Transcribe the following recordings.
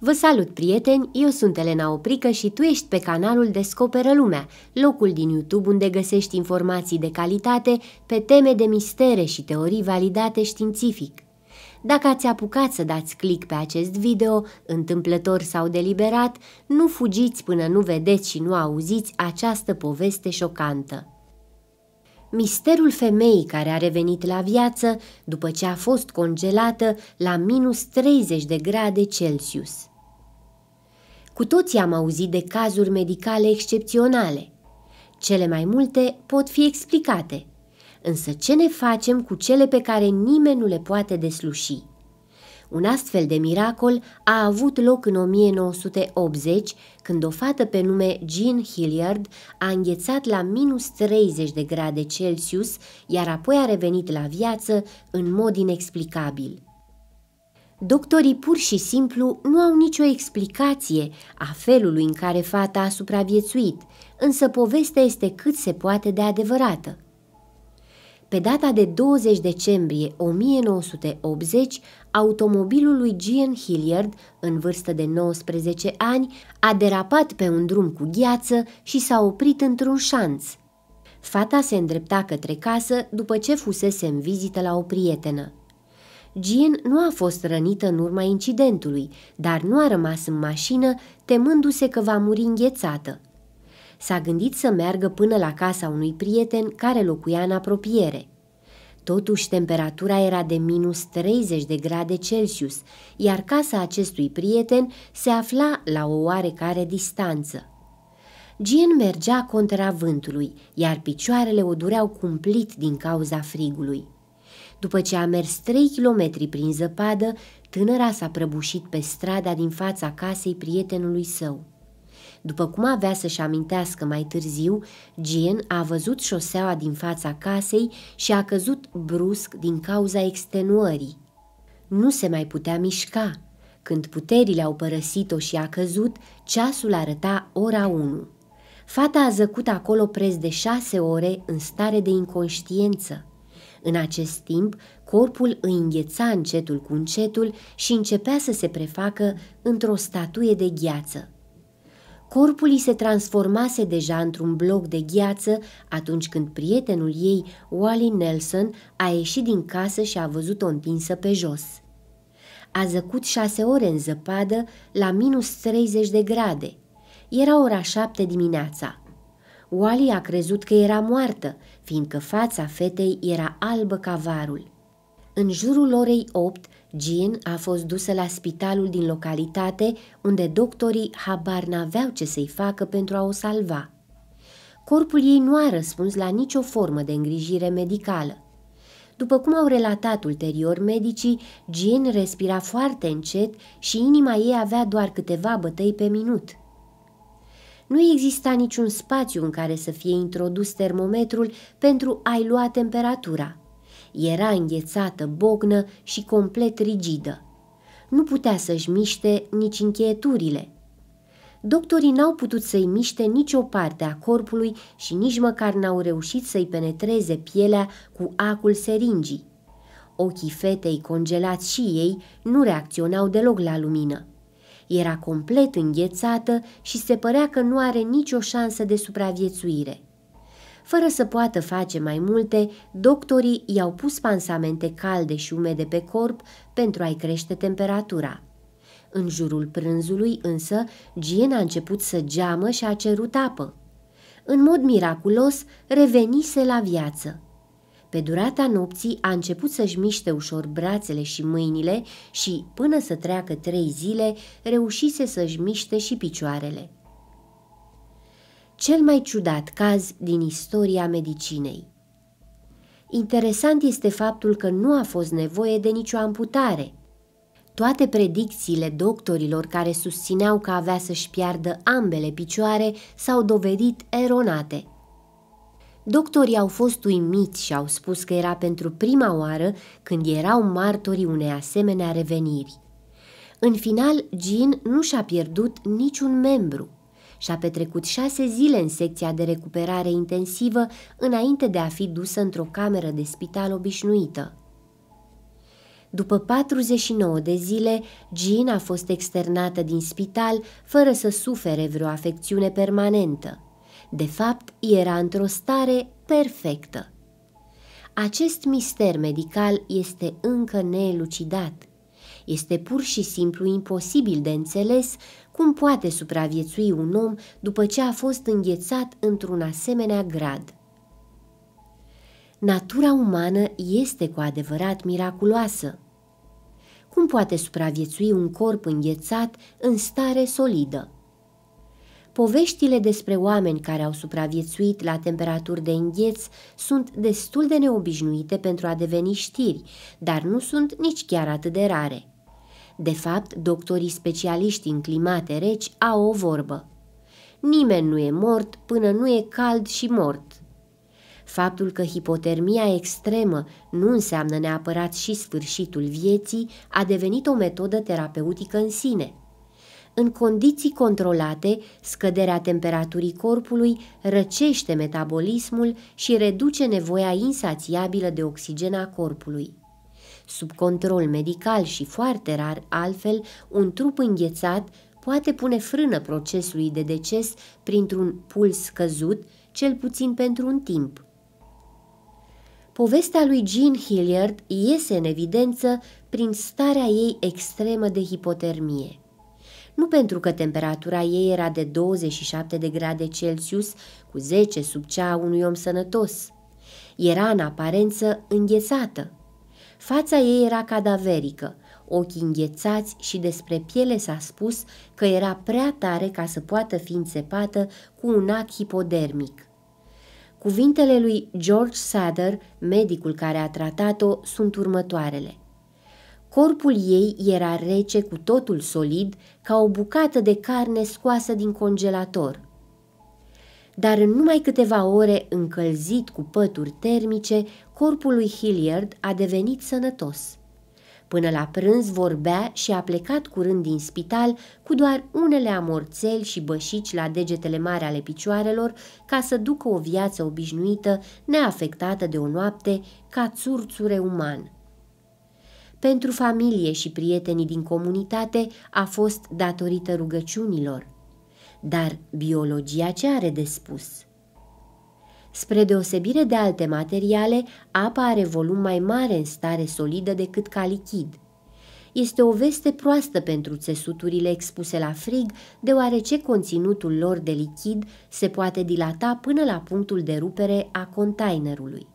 Vă salut, prieteni! Eu sunt Elena Oprică și tu ești pe canalul Descoperă Lumea, locul din YouTube unde găsești informații de calitate pe teme de mistere și teorii validate științific. Dacă ați apucat să dați click pe acest video, întâmplător sau deliberat, nu fugiți până nu vedeți și nu auziți această poveste șocantă. Misterul femeii care a revenit la viață după ce a fost congelată la minus 30 de grade Celsius. Cu toții am auzit de cazuri medicale excepționale. Cele mai multe pot fi explicate, însă ce ne facem cu cele pe care nimeni nu le poate desluși? Un astfel de miracol a avut loc în 1980, când o fată pe nume Jean Hilliard a înghețat la minus 30 de grade Celsius, iar apoi a revenit la viață în mod inexplicabil. Doctorii pur și simplu nu au nicio explicație a felului în care fata a supraviețuit, însă povestea este cât se poate de adevărată. Pe data de 20 decembrie 1980, automobilul lui Gian Hilliard, în vârstă de 19 ani, a derapat pe un drum cu gheață și s-a oprit într-un șanț. Fata se îndrepta către casă după ce fusese în vizită la o prietenă. Jean nu a fost rănită în urma incidentului, dar nu a rămas în mașină, temându-se că va muri înghețată. S-a gândit să meargă până la casa unui prieten care locuia în apropiere. Totuși, temperatura era de minus 30 de grade Celsius, iar casa acestui prieten se afla la o oarecare distanță. Jean mergea contra vântului, iar picioarele o dureau cumplit din cauza frigului. După ce a mers trei kilometri prin zăpadă, tânăra s-a prăbușit pe strada din fața casei prietenului său. După cum avea să-și amintească mai târziu, Jean a văzut șoseaua din fața casei și a căzut brusc din cauza extenuării. Nu se mai putea mișca. Când puterile au părăsit-o și a căzut, ceasul arăta ora 1. Fata a zăcut acolo preț de șase ore în stare de inconștiență. În acest timp, corpul îi îngheța încetul cu încetul și începea să se prefacă într-o statuie de gheață. Corpul îi se transformase deja într-un bloc de gheață atunci când prietenul ei, Wally Nelson, a ieșit din casă și a văzut-o întinsă pe jos. A zăcut șase ore în zăpadă la minus 30 de grade. Era ora șapte dimineața. Wally a crezut că era moartă, fiindcă fața fetei era albă ca varul. În jurul orei 8, Jean a fost dusă la spitalul din localitate, unde doctorii habar n-aveau ce să-i facă pentru a o salva. Corpul ei nu a răspuns la nicio formă de îngrijire medicală. După cum au relatat ulterior medicii, Jean respira foarte încet și inima ei avea doar câteva bătăi pe minut – nu exista niciun spațiu în care să fie introdus termometrul pentru a-i lua temperatura. Era înghețată, bognă și complet rigidă. Nu putea să-și miște nici încheieturile. Doctorii n-au putut să-i miște nicio parte a corpului și nici măcar n-au reușit să-i penetreze pielea cu acul seringii. Ochii fetei congelați și ei nu reacționau deloc la lumină. Era complet înghețată și se părea că nu are nicio șansă de supraviețuire. Fără să poată face mai multe, doctorii i-au pus pansamente calde și umede pe corp pentru a-i crește temperatura. În jurul prânzului, însă, Gien a început să geamă și a cerut apă. În mod miraculos, revenise la viață. Pe durata nopții a început să-și miște ușor brațele și mâinile și, până să treacă trei zile, reușise să-și miște și picioarele. Cel mai ciudat caz din istoria medicinei. Interesant este faptul că nu a fost nevoie de nicio amputare. Toate predicțiile doctorilor care susțineau că avea să-și piardă ambele picioare s-au dovedit eronate – Doctorii au fost uimiți și au spus că era pentru prima oară când erau martorii unei asemenea reveniri. În final, Jean nu și-a pierdut niciun membru. Și-a petrecut șase zile în secția de recuperare intensivă înainte de a fi dusă într-o cameră de spital obișnuită. După 49 de zile, Jean a fost externată din spital fără să sufere vreo afecțiune permanentă. De fapt, era într-o stare perfectă. Acest mister medical este încă neelucidat. Este pur și simplu imposibil de înțeles cum poate supraviețui un om după ce a fost înghețat într-un asemenea grad. Natura umană este cu adevărat miraculoasă. Cum poate supraviețui un corp înghețat în stare solidă? Poveștile despre oameni care au supraviețuit la temperaturi de îngheț sunt destul de neobișnuite pentru a deveni știri, dar nu sunt nici chiar atât de rare. De fapt, doctorii specialiști în climate reci au o vorbă. Nimeni nu e mort până nu e cald și mort. Faptul că hipotermia extremă nu înseamnă neapărat și sfârșitul vieții a devenit o metodă terapeutică în sine – în condiții controlate, scăderea temperaturii corpului răcește metabolismul și reduce nevoia insațiabilă de oxigen a corpului. Sub control medical și foarte rar altfel, un trup înghețat poate pune frână procesului de deces printr-un puls scăzut, cel puțin pentru un timp. Povestea lui Jean Hilliard iese în evidență prin starea ei extremă de hipotermie nu pentru că temperatura ei era de 27 de grade Celsius, cu 10 sub cea a unui om sănătos. Era în aparență înghețată. Fața ei era cadaverică, ochii înghețați și despre piele s-a spus că era prea tare ca să poată fi înțepată cu un ac hipodermic. Cuvintele lui George Sader, medicul care a tratat-o, sunt următoarele – Corpul ei era rece cu totul solid, ca o bucată de carne scoasă din congelator. Dar în numai câteva ore încălzit cu pături termice, corpul lui Hilliard a devenit sănătos. Până la prânz vorbea și a plecat curând din spital cu doar unele amorțeli și bășici la degetele mari ale picioarelor ca să ducă o viață obișnuită, neafectată de o noapte, ca țurțure uman pentru familie și prietenii din comunitate a fost datorită rugăciunilor. Dar biologia ce are de spus? Spre deosebire de alte materiale, apa are volum mai mare în stare solidă decât ca lichid. Este o veste proastă pentru țesuturile expuse la frig, deoarece conținutul lor de lichid se poate dilata până la punctul de rupere a containerului.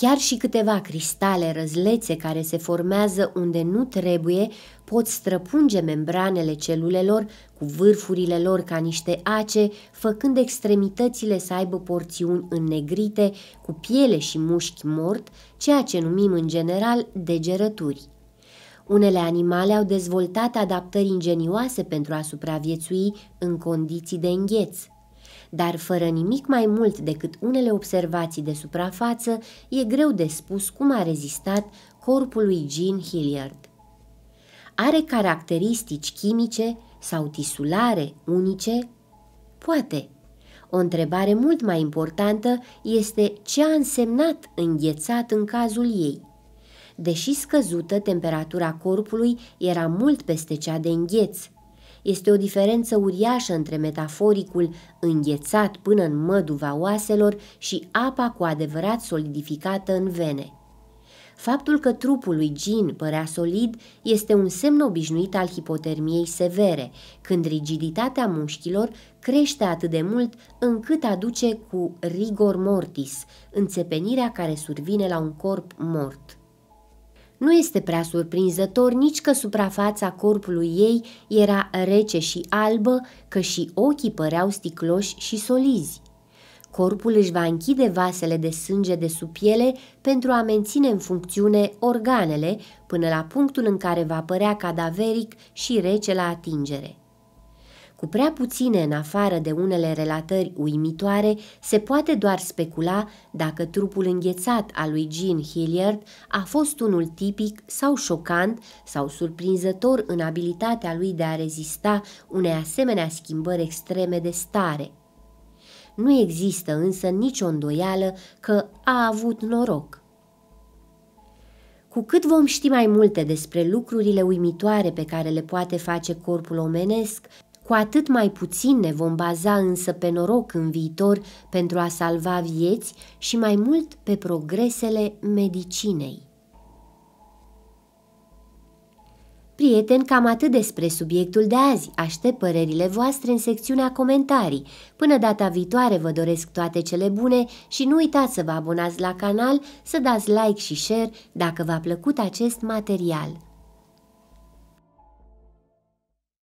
Chiar și câteva cristale răzlețe care se formează unde nu trebuie pot străpunge membranele celulelor cu vârfurile lor ca niște ace, făcând extremitățile să aibă porțiuni înnegrite, cu piele și mușchi mort, ceea ce numim în general degerături. Unele animale au dezvoltat adaptări ingenioase pentru a supraviețui în condiții de îngheț – dar fără nimic mai mult decât unele observații de suprafață, e greu de spus cum a rezistat corpul lui Jean Hilliard. Are caracteristici chimice sau tisulare unice? Poate. O întrebare mult mai importantă este ce a însemnat înghețat în cazul ei. Deși scăzută, temperatura corpului era mult peste cea de îngheț – este o diferență uriașă între metaforicul înghețat până în măduva oaselor și apa cu adevărat solidificată în vene. Faptul că trupul lui Jean părea solid este un semn obișnuit al hipotermiei severe, când rigiditatea mușchilor crește atât de mult încât aduce cu rigor mortis, înțepenirea care survine la un corp mort. Nu este prea surprinzător nici că suprafața corpului ei era rece și albă, că și ochii păreau sticloși și solizi. Corpul își va închide vasele de sânge de sub piele pentru a menține în funcțiune organele până la punctul în care va părea cadaveric și rece la atingere. Cu prea puține în afară de unele relatări uimitoare, se poate doar specula dacă trupul înghețat al lui Jean Hilliard a fost unul tipic sau șocant sau surprinzător în abilitatea lui de a rezista unei asemenea schimbări extreme de stare. Nu există însă nicio îndoială că a avut noroc. Cu cât vom ști mai multe despre lucrurile uimitoare pe care le poate face corpul omenesc, cu atât mai puțin ne vom baza însă pe noroc în viitor pentru a salva vieți și mai mult pe progresele medicinei. Prieteni, cam atât despre subiectul de azi. Aștept părerile voastre în secțiunea comentarii. Până data viitoare vă doresc toate cele bune și nu uitați să vă abonați la canal, să dați like și share dacă v-a plăcut acest material.